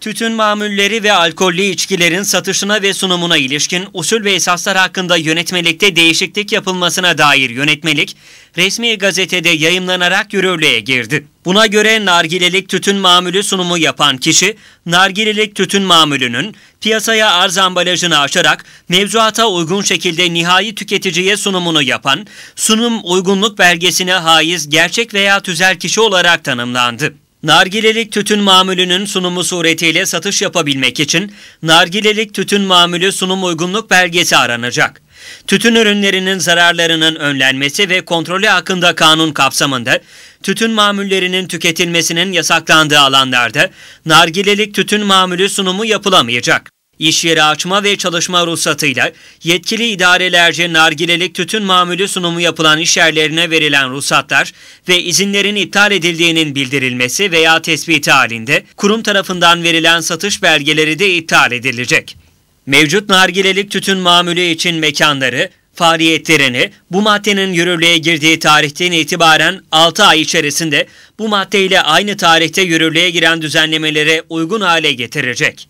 Tütün mamulleri ve alkollü içkilerin satışına ve sunumuna ilişkin usul ve esaslar hakkında yönetmelikte değişiklik yapılmasına dair yönetmelik, resmi gazetede yayımlanarak yürürlüğe girdi. Buna göre nargilelik tütün mamülü sunumu yapan kişi, nargilelik tütün mamülünün piyasaya arz ambalajını aşarak mevzuata uygun şekilde nihai tüketiciye sunumunu yapan, sunum uygunluk belgesine haiz gerçek veya tüzel kişi olarak tanımlandı. Nargilelik tütün mamülünün sunumu suretiyle satış yapabilmek için nargilelik tütün mamülü sunum uygunluk belgesi aranacak. Tütün ürünlerinin zararlarının önlenmesi ve kontrolü hakkında kanun kapsamında tütün mamullerinin tüketilmesinin yasaklandığı alanlarda nargilelik tütün mamülü sunumu yapılamayacak. İş yeri açma ve çalışma ruhsatıyla yetkili idarelerce nargilelik tütün mamülü sunumu yapılan iş yerlerine verilen ruhsatlar ve izinlerin iptal edildiğinin bildirilmesi veya tespiti halinde kurum tarafından verilen satış belgeleri de iptal edilecek. Mevcut nargilelik tütün mamülü için mekanları, faaliyetlerini bu maddenin yürürlüğe girdiği tarihten itibaren 6 ay içerisinde bu maddeyle aynı tarihte yürürlüğe giren düzenlemelere uygun hale getirecek.